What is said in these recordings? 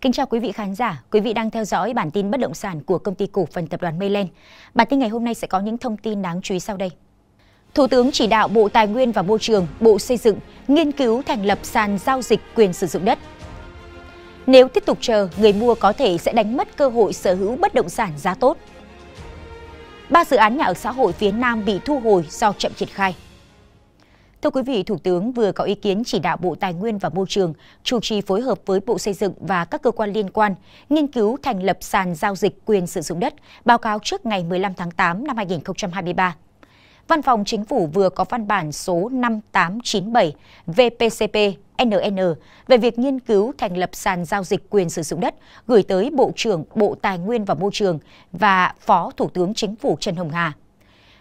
Kính chào quý vị khán giả, quý vị đang theo dõi bản tin bất động sản của công ty cổ phần tập đoàn Mayland. Bản tin ngày hôm nay sẽ có những thông tin đáng chú ý sau đây. Thủ tướng chỉ đạo Bộ Tài nguyên và Môi trường, Bộ Xây dựng nghiên cứu thành lập sàn giao dịch quyền sử dụng đất. Nếu tiếp tục chờ, người mua có thể sẽ đánh mất cơ hội sở hữu bất động sản giá tốt. Ba dự án nhà ở xã hội phía Nam bị thu hồi do chậm triển khai. Thưa quý vị, Thủ tướng vừa có ý kiến chỉ đạo Bộ Tài nguyên và Môi trường chủ trì phối hợp với Bộ Xây dựng và các cơ quan liên quan nghiên cứu thành lập sàn giao dịch quyền sử dụng đất, báo cáo trước ngày 15 tháng 8 năm 2023. Văn phòng Chính phủ vừa có văn bản số 5897 VPCP NN về việc nghiên cứu thành lập sàn giao dịch quyền sử dụng đất gửi tới Bộ trưởng Bộ Tài nguyên và Môi trường và Phó Thủ tướng Chính phủ Trần Hồng Hà.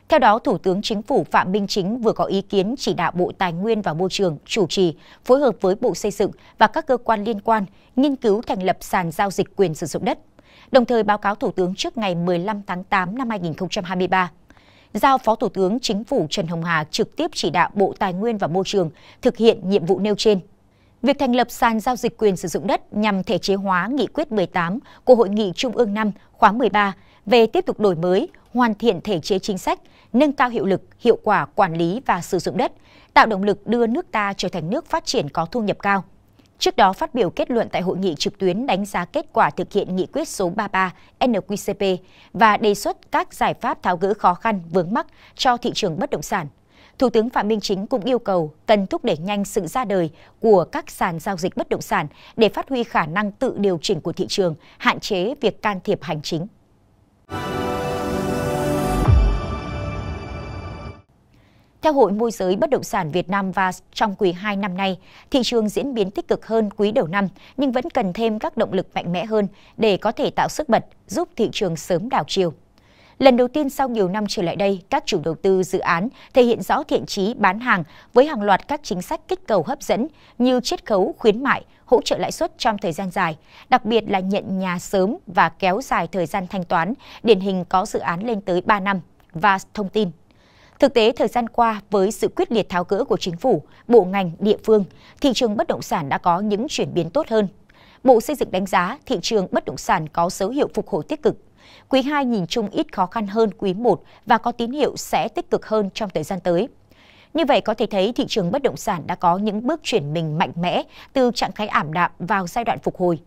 Theo đó, Thủ tướng Chính phủ Phạm Minh Chính vừa có ý kiến chỉ đạo Bộ Tài nguyên và Môi trường chủ trì, phối hợp với Bộ Xây dựng và các cơ quan liên quan nghiên cứu thành lập sàn giao dịch quyền sử dụng đất, đồng thời báo cáo Thủ tướng trước ngày 15 tháng 8 năm 2023 giao Phó Thủ tướng Chính phủ Trần Hồng Hà trực tiếp chỉ đạo Bộ Tài nguyên và Môi trường thực hiện nhiệm vụ nêu trên. Việc thành lập sàn giao dịch quyền sử dụng đất nhằm thể chế hóa nghị quyết 18 của Hội nghị Trung ương 5 khóa 13 về tiếp tục đổi mới, hoàn thiện thể chế chính sách, nâng cao hiệu lực, hiệu quả quản lý và sử dụng đất, tạo động lực đưa nước ta trở thành nước phát triển có thu nhập cao. Trước đó phát biểu kết luận tại hội nghị trực tuyến đánh giá kết quả thực hiện nghị quyết số 33 NQCP và đề xuất các giải pháp tháo gỡ khó khăn vướng mắc cho thị trường bất động sản. Thủ tướng Phạm Minh Chính cũng yêu cầu cần thúc đẩy nhanh sự ra đời của các sàn giao dịch bất động sản để phát huy khả năng tự điều chỉnh của thị trường, hạn chế việc can thiệp hành chính. Theo Hội môi giới bất động sản Việt Nam và trong quý 2 năm nay, thị trường diễn biến tích cực hơn quý đầu năm nhưng vẫn cần thêm các động lực mạnh mẽ hơn để có thể tạo sức bật, giúp thị trường sớm đảo chiều. Lần đầu tiên sau nhiều năm trở lại đây, các chủ đầu tư dự án thể hiện rõ thiện chí bán hàng với hàng loạt các chính sách kích cầu hấp dẫn như chiết khấu, khuyến mại, hỗ trợ lãi suất trong thời gian dài, đặc biệt là nhận nhà sớm và kéo dài thời gian thanh toán, điển hình có dự án lên tới 3 năm. Và thông tin Thực tế, thời gian qua, với sự quyết liệt tháo gỡ của chính phủ, bộ ngành, địa phương, thị trường bất động sản đã có những chuyển biến tốt hơn. Bộ Xây dựng đánh giá thị trường bất động sản có dấu hiệu phục hồi tích cực. Quý 2 nhìn chung ít khó khăn hơn quý 1 và có tín hiệu sẽ tích cực hơn trong thời gian tới. Như vậy có thể thấy thị trường bất động sản đã có những bước chuyển mình mạnh mẽ từ trạng thái ảm đạm vào giai đoạn phục hồi.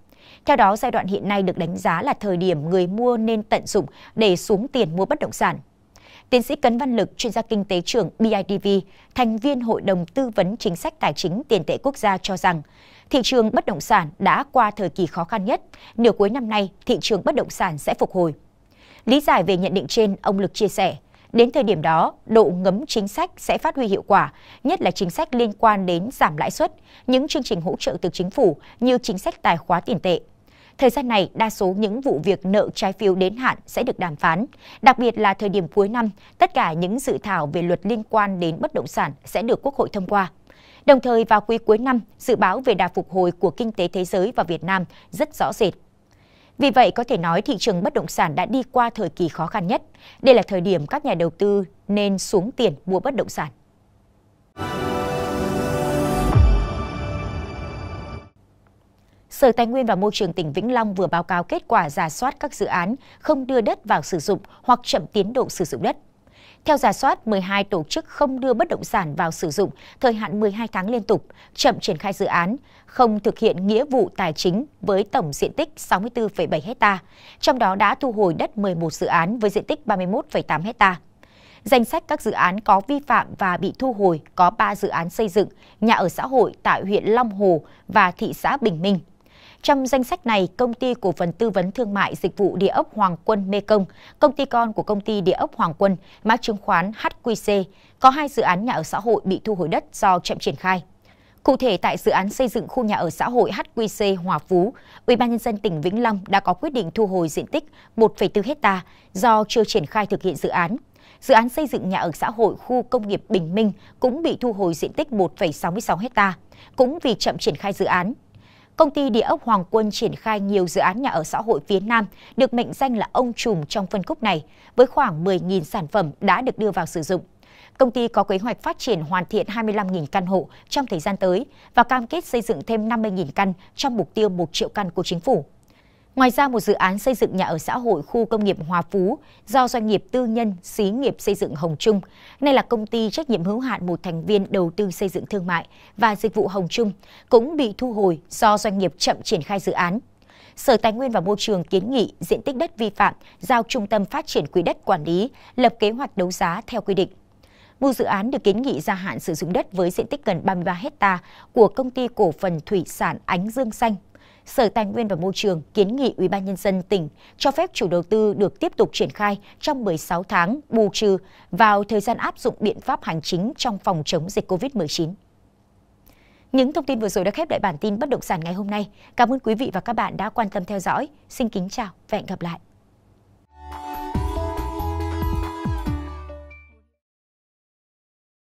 Theo đó, giai đoạn hiện nay được đánh giá là thời điểm người mua nên tận dụng để xuống tiền mua bất động sản. Tiến sĩ Cấn Văn Lực, chuyên gia kinh tế trưởng BIDV, thành viên Hội đồng Tư vấn Chính sách Tài chính Tiền tệ Quốc gia cho rằng, thị trường bất động sản đã qua thời kỳ khó khăn nhất, nửa cuối năm nay thị trường bất động sản sẽ phục hồi. Lý giải về nhận định trên, ông Lực chia sẻ, đến thời điểm đó, độ ngấm chính sách sẽ phát huy hiệu quả, nhất là chính sách liên quan đến giảm lãi suất, những chương trình hỗ trợ từ chính phủ như chính sách tài khóa tiền tệ, Thời gian này, đa số những vụ việc nợ trái phiếu đến hạn sẽ được đàm phán. Đặc biệt là thời điểm cuối năm, tất cả những dự thảo về luật liên quan đến bất động sản sẽ được Quốc hội thông qua. Đồng thời vào quý cuối năm, dự báo về đà phục hồi của kinh tế thế giới và Việt Nam rất rõ rệt. Vì vậy, có thể nói thị trường bất động sản đã đi qua thời kỳ khó khăn nhất. Đây là thời điểm các nhà đầu tư nên xuống tiền mua bất động sản. Sở Tài nguyên và Môi trường tỉnh Vĩnh Long vừa báo cáo kết quả giả soát các dự án không đưa đất vào sử dụng hoặc chậm tiến độ sử dụng đất. Theo giả soát, 12 tổ chức không đưa bất động sản vào sử dụng thời hạn 12 tháng liên tục, chậm triển khai dự án, không thực hiện nghĩa vụ tài chính với tổng diện tích 64,7 ha, trong đó đã thu hồi đất 11 dự án với diện tích 31,8 ha. Danh sách các dự án có vi phạm và bị thu hồi có 3 dự án xây dựng, nhà ở xã hội tại huyện Long Hồ và thị xã Bình Minh. Trong danh sách này, công ty cổ phần tư vấn thương mại dịch vụ địa ốc Hoàng Quân Mê công ty con của công ty địa ốc Hoàng Quân, mã chứng khoán HQC, có hai dự án nhà ở xã hội bị thu hồi đất do chậm triển khai. Cụ thể tại dự án xây dựng khu nhà ở xã hội HQC Hòa Phú, Ủy ban nhân dân tỉnh Vĩnh Long đã có quyết định thu hồi diện tích 1,4 hecta do chưa triển khai thực hiện dự án. Dự án xây dựng nhà ở xã hội khu công nghiệp Bình Minh cũng bị thu hồi diện tích 1,66 hecta, cũng vì chậm triển khai dự án công ty địa ốc Hoàng Quân triển khai nhiều dự án nhà ở xã hội phía Nam, được mệnh danh là ông trùm trong phân khúc này, với khoảng 10.000 sản phẩm đã được đưa vào sử dụng. Công ty có kế hoạch phát triển hoàn thiện 25.000 căn hộ trong thời gian tới và cam kết xây dựng thêm 50.000 căn trong mục tiêu 1 triệu căn của chính phủ. Ngoài ra, một dự án xây dựng nhà ở xã hội khu công nghiệp Hòa Phú do doanh nghiệp tư nhân xí nghiệp xây dựng Hồng Trung, nay là công ty trách nhiệm hữu hạn một thành viên đầu tư xây dựng thương mại và dịch vụ Hồng Trung, cũng bị thu hồi do doanh nghiệp chậm triển khai dự án. Sở Tài nguyên và Môi trường kiến nghị diện tích đất vi phạm giao Trung tâm Phát triển Quỹ đất quản lý lập kế hoạch đấu giá theo quy định. Một dự án được kiến nghị gia hạn sử dụng đất với diện tích gần 33 hecta của công ty cổ phần thủy sản Ánh Dương Xanh Sở Tài nguyên và Môi trường kiến nghị Ủy ban Nhân dân tỉnh cho phép chủ đầu tư được tiếp tục triển khai trong 16 tháng bù trừ vào thời gian áp dụng biện pháp hành chính trong phòng chống dịch COVID-19. Những thông tin vừa rồi đã khép lại bản tin bất động sản ngày hôm nay. Cảm ơn quý vị và các bạn đã quan tâm theo dõi. Xin kính chào và hẹn gặp lại.